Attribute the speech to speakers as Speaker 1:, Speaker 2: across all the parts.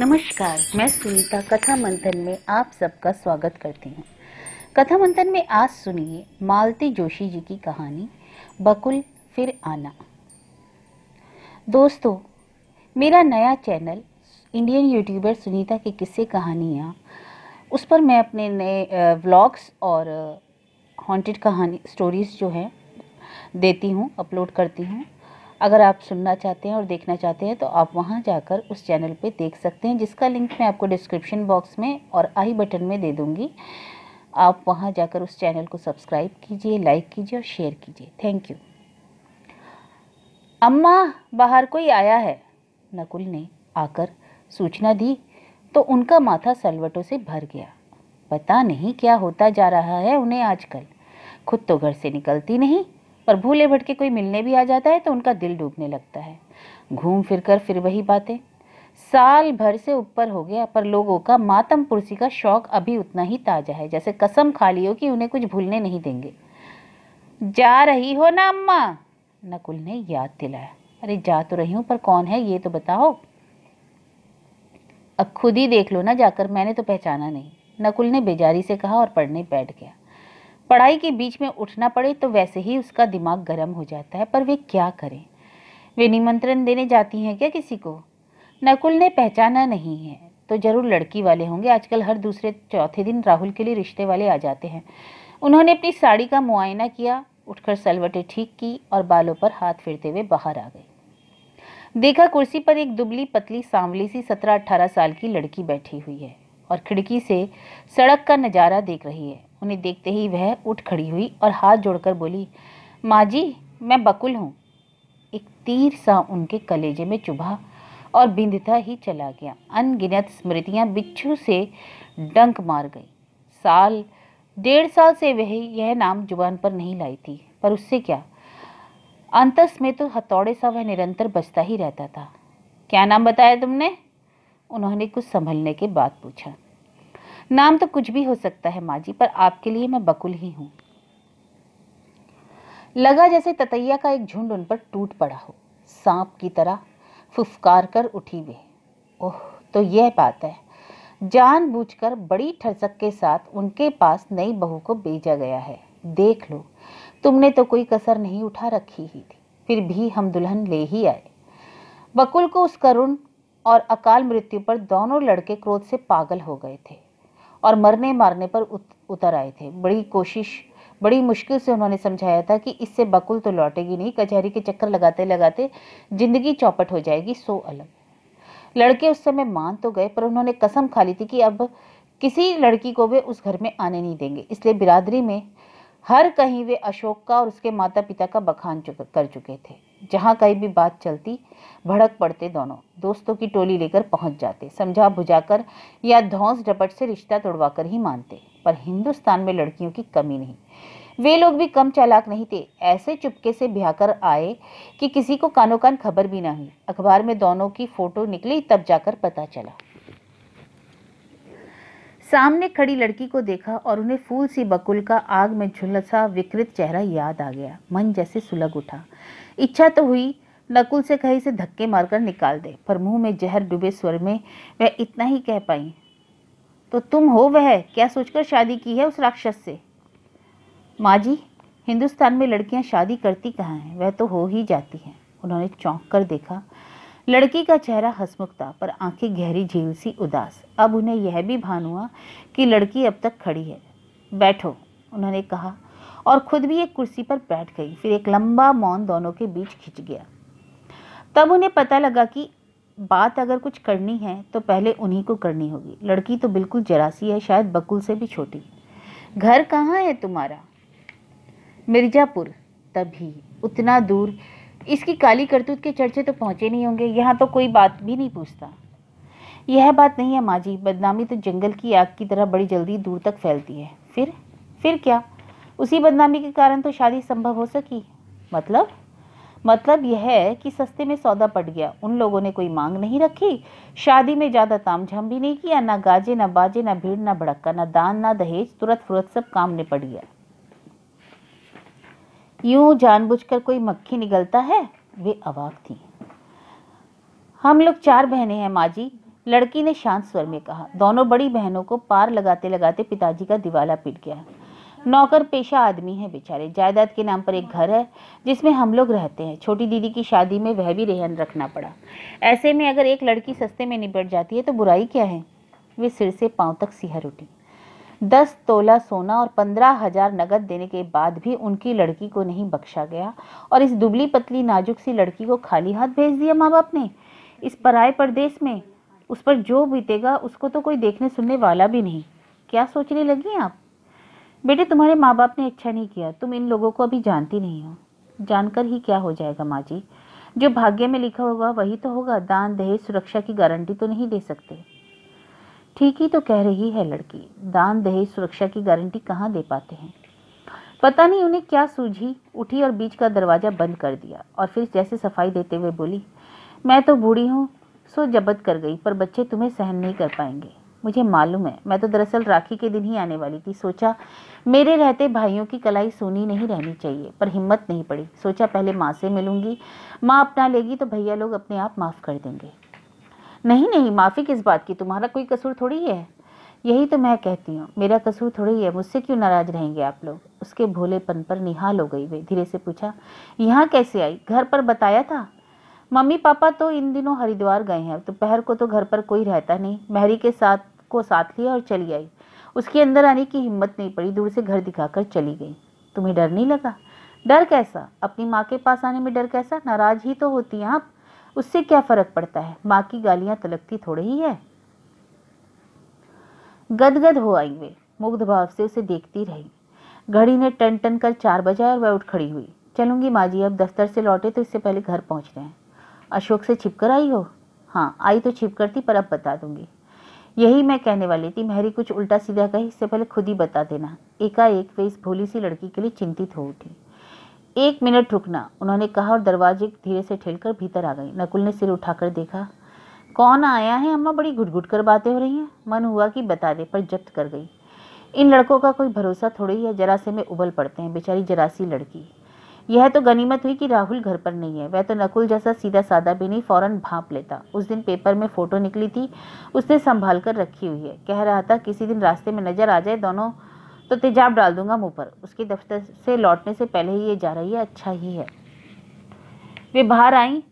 Speaker 1: नमस्कार मैं सुनीता कथा मंथन में आप सबका स्वागत करती हूँ कथा मंथन में आज सुनिए मालती जोशी जी की कहानी बकुल फिर आना दोस्तों मेरा नया चैनल इंडियन यूट्यूबर सुनीता के किस्से कहानियाँ उस पर मैं अपने नए व्लॉग्स और हॉन्टेड कहानी स्टोरीज़ जो हैं देती हूँ अपलोड करती हूँ अगर आप सुनना चाहते हैं और देखना चाहते हैं तो आप वहाँ जाकर उस चैनल पे देख सकते हैं जिसका लिंक मैं आपको डिस्क्रिप्शन बॉक्स में और आई बटन में दे दूँगी आप वहाँ जाकर उस चैनल को सब्सक्राइब कीजिए लाइक कीजिए और शेयर कीजिए थैंक यू अम्मा बाहर कोई आया है नकुल ने आकर सूचना दी तो उनका माथा सलवटों से भर गया पता नहीं क्या होता जा रहा है उन्हें आजकल खुद तो घर से निकलती नहीं पर भूले भटके कोई मिलने भी आ जाता है तो उनका दिल डूबने लगता है घूम फिर कर फिर वही बातें साल भर से ऊपर हो गया पर लोगों का मातम पुरसी का शौक अभी उतना ही ताज़ा है जैसे कसम खा लियो कि उन्हें कुछ भूलने नहीं देंगे जा रही हो ना अम्मा नकुल ने याद दिलाया अरे जा तो रही हूँ पर कौन है ये तो बताओ अब खुद ही देख लो ना जाकर मैंने तो पहचाना नहीं नकुल ने बेजारी से कहा और पढ़ने बैठ गया पढ़ाई के बीच में उठना पड़े तो वैसे ही उसका दिमाग गर्म हो जाता है पर वे क्या करें वे निमंत्रण देने जाती हैं क्या किसी को नकुल ने पहचाना नहीं है तो जरूर लड़की वाले होंगे आजकल हर दूसरे चौथे दिन राहुल के लिए रिश्ते वाले आ जाते हैं उन्होंने अपनी साड़ी का मुआयना किया उठकर सलवटें ठीक की और बालों पर हाथ फिरते हुए बाहर आ गई देखा कुर्सी पर एक दुबली पतली सांवली सी सत्रह अट्ठारह साल की लड़की बैठी हुई है और खिड़की से सड़क का नज़ारा देख रही है उन्हें देखते ही वह उठ खड़ी हुई और हाथ जोड़कर बोली माँ जी मैं बकुल हूँ एक तीर सा उनके कलेजे में चुभा और बिंदता ही चला गया अनगिनत स्मृतियाँ बिच्छू से डंक मार गई साल डेढ़ साल से वह यह नाम जुबान पर नहीं लाई थी पर उससे क्या अंतस में तो हथौड़े सा वह निरंतर बचता ही रहता था क्या नाम बताया तुमने उन्होंने कुछ संभलने के बाद पूछा नाम तो कुछ भी हो सकता है माँ जी पर आपके लिए मैं बकुल ही हूँ लगा जैसे ततैया का एक झुंड उन पर टूट पड़ा हो सांप की तरह फुफकार कर उठी वे ओह तो यह बात है जानबूझकर बड़ी ठरसक के साथ उनके पास नई बहू को भेजा गया है देख लो तुमने तो कोई कसर नहीं उठा रखी ही थी फिर भी हम दुल्हन ले ही आए बकुल को उस करुण और अकाल मृत्यु पर दोनों लड़के क्रोध से पागल हो गए थे और मरने मारने पर उत, उतर आए थे बड़ी कोशिश बड़ी मुश्किल से उन्होंने समझाया था कि इससे बकुल तो लौटेगी नहीं कचहरी के चक्कर लगाते लगाते जिंदगी चौपट हो जाएगी सो अलग लड़के उस समय मान तो गए पर उन्होंने कसम खा ली थी कि अब किसी लड़की को वे उस घर में आने नहीं देंगे इसलिए बिरादरी में हर कहीं वे अशोक का और उसके माता पिता का बखान कर चुके थे जहाँ कहीं भी बात चलती भड़क पड़ते दोनों दोस्तों की टोली लेकर पहुंच जाते समझा बुझाकर या धौस डपट से रिश्ता तोड़वाकर ही मानते पर हिंदुस्तान में लड़कियों की कमी नहीं वे लोग भी कम चालाक नहीं थे ऐसे चुपके से कर आए कि किसी को कानो कान खबर भी ना हुई अखबार में दोनों की फोटो निकली तब जाकर पता चला सामने खड़ी लड़की को देखा और उन्हें फूल सी बकुल का आग में झुलसा विकृत चेहरा याद आ गया मन जैसे सुलग उठा इच्छा तो हुई नकुल से कहीं से धक्के मारकर निकाल दे पर मुंह में जहर डूबे स्वर में वह इतना ही कह पाई तो तुम हो वह क्या सोचकर शादी की है उस राक्षस से माँ जी हिंदुस्तान में लड़कियां शादी करती कहाँ हैं वह तो हो ही जाती हैं उन्होंने चौंक कर देखा लड़की का चेहरा हसमुख था पर आंखें गहरी झील सी उदास अब उन्हें यह भी भान हुआ कि लड़की अब तक खड़ी है बैठो उन्होंने कहा और खुद भी एक कुर्सी पर बैठ गई फिर एक लंबा मौन दोनों के बीच खिंच गया तब उन्हें पता लगा कि बात अगर कुछ करनी है तो पहले उन्हीं को करनी होगी लड़की तो बिल्कुल जरासी है शायद बकुल से भी छोटी घर कहाँ है तुम्हारा मिर्जापुर तभी उतना दूर इसकी काली करतूत के चर्चे तो पहुँचे नहीं होंगे यहाँ तो कोई बात भी नहीं पूछता यह बात नहीं है माँ जी बदनामी तो जंगल की आग की तरह बड़ी जल्दी दूर तक फैलती है फिर फिर क्या उसी बदनामी के कारण तो शादी संभव हो सकी मतलब मतलब यह है कि सस्ते में सौदा पट गया उन लोगों ने कोई मांग नहीं रखी शादी में ज़्यादा तामझाम भी नहीं किया ना गाजे ना बाजे ना भीड़ ना भड़का ना दान ना दहेज तुरंत फुरत सब काम निपट गया यूं जानबूझकर कोई मक्खी निगलता है वे अवाक थी हम लोग चार बहनें हैं माँ जी लड़की ने शांत स्वर में कहा दोनों बड़ी बहनों को पार लगाते लगाते पिताजी का दिवाला पीट गया नौकर पेशा आदमी है बेचारे जायदाद के नाम पर एक घर है जिसमें हम लोग रहते हैं छोटी दीदी की शादी में वह भी रेहन रखना पड़ा ऐसे में अगर एक लड़की सस्ते में निपट जाती है तो बुराई क्या है वे सिर से पाँव तक सिहर उठी दस तोला सोना और पंद्रह हजार नगद देने के बाद भी उनकी लड़की को नहीं बख्शा गया और इस दुबली पतली नाजुक सी लड़की को खाली हाथ भेज दिया माँ बाप ने इस पराए परदेश में उस पर जो बीतेगा उसको तो कोई देखने सुनने वाला भी नहीं क्या सोचने लगी आप बेटे तुम्हारे माँ बाप ने अच्छा नहीं किया तुम इन लोगों को अभी जानती नहीं हो जानकर ही क्या हो जाएगा माँ जी जो भाग्य में लिखा होगा वही तो होगा दान दहेज सुरक्षा की गारंटी तो नहीं दे सकते ठीक ही तो कह रही है लड़की दान दहेज सुरक्षा की गारंटी कहाँ दे पाते हैं पता नहीं उन्हें क्या सूझी उठी और बीच का दरवाज़ा बंद कर दिया और फिर जैसे सफाई देते हुए बोली मैं तो बूढ़ी हूँ सो जबत कर गई पर बच्चे तुम्हें सहन नहीं कर पाएंगे मुझे मालूम है मैं तो दरअसल राखी के दिन ही आने वाली थी सोचा मेरे रहते भाइयों की कलाई सोनी नहीं रहनी चाहिए पर हिम्मत नहीं पड़ी सोचा पहले माँ से मिलूंगी माँ अपना लेगी तो भैया लोग अपने आप माफ़ कर देंगे नहीं नहीं माफ़ी किस बात की तुम्हारा कोई कसूर थोड़ी है यही तो मैं कहती हूँ मेरा कसूर थोड़ी है मुझसे क्यों नाराज़ रहेंगे आप लोग उसके भोलेपन पर निहाल हो गई वे धीरे से पूछा यहाँ कैसे आई घर पर बताया था मम्मी पापा तो इन दिनों हरिद्वार गए हैं दोपहर तो को तो घर पर कोई रहता नहीं महरी के साथ को साथ लिया और चली आई उसके अंदर आने की हिम्मत नहीं पड़ी दूर से घर दिखाकर चली गई तुम्हें डर नहीं लगा डर कैसा अपनी माँ के पास आने में डर कैसा नाराज ही तो होती हैं आप उससे क्या फ़र्क पड़ता है माँ की गालियां तलकती तो थोड़ी ही है गदगद हो आई वे मुग्ध भाव से उसे देखती रही घड़ी ने टन टन कर चार बजाए और वह उठ खड़ी हुई चलूंगी माँ जी अब दफ्तर से लौटे तो इससे पहले घर पहुंच रहे हैं अशोक से छिप कर आई हो हाँ आई तो छिप थी पर अब बता दूंगी यही मैं कहने वाली थी मेहरी कुछ उल्टा सीधा कही इससे पहले खुद ही बता देना एकाएक वे इस भोली सी लड़की के लिए चिंतित हो उठी एक मिनट रुकना उन्होंने कहा और दरवाजे धीरे से ठेलकर भीतर आ गई नकुल ने सिर उठाकर देखा कौन आया है अम्मा बड़ी घुटघुट कर बातें हो रही हैं मन हुआ कि बता दे पर जब्त कर गई इन लड़कों का कोई भरोसा थोड़ी है जरासे में उबल पड़ते हैं बेचारी जरासी लड़की यह तो गनीमत हुई कि राहुल घर पर नहीं है वह तो नकुल जैसा सीधा साधा भी नहीं फ़ौरन भाप लेता उस दिन पेपर में फ़ोटो निकली थी उसने संभाल कर रखी हुई है कह रहा था किसी दिन रास्ते में नज़र आ जाए दोनों तो तेजाब डाल दूंगा मुंह पर उसके दफ्तर से लौटने से पहले ही ये जा रही है अच्छा ही है वे बाहर आई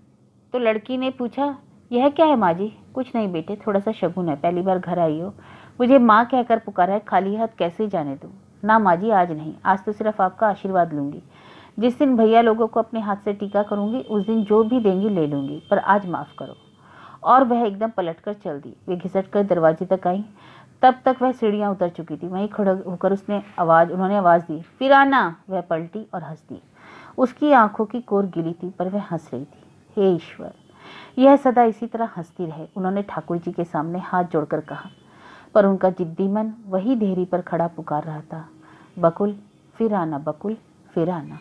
Speaker 1: तो लड़की ने पूछा यह क्या है माँ जी कुछ नहीं बेटे थोड़ा सा शगुन है पहली बार घर आई हो मुझे माँ कहकर पुकारा है खाली हाथ कैसे जाने दूँ ना माँ जी आज नहीं आज तो सिर्फ आपका आशीर्वाद लूँगी जिस दिन भैया लोगों को अपने हाथ से टीका करूंगी उस दिन जो भी देंगी ले लूँगी पर आज माफ़ करो और वह एकदम पलट कर चल दी वे घिसट कर दरवाजे तक आई तब तक वह सीढ़ियाँ उतर चुकी थी वहीं खड़े होकर उसने आवाज़ उन्होंने आवाज़ दी फिर आना वह पलटी और हंस दी उसकी आंखों की कोर गिली थी पर वह हंस रही थी हे ईश्वर यह सदा इसी तरह हंसती रहे उन्होंने ठाकुर जी के सामने हाथ जोड़कर कहा पर उनका जिद्दी मन वही देहरी पर खड़ा पुकार रहा था बकुल फिर आना बकुल फिर आना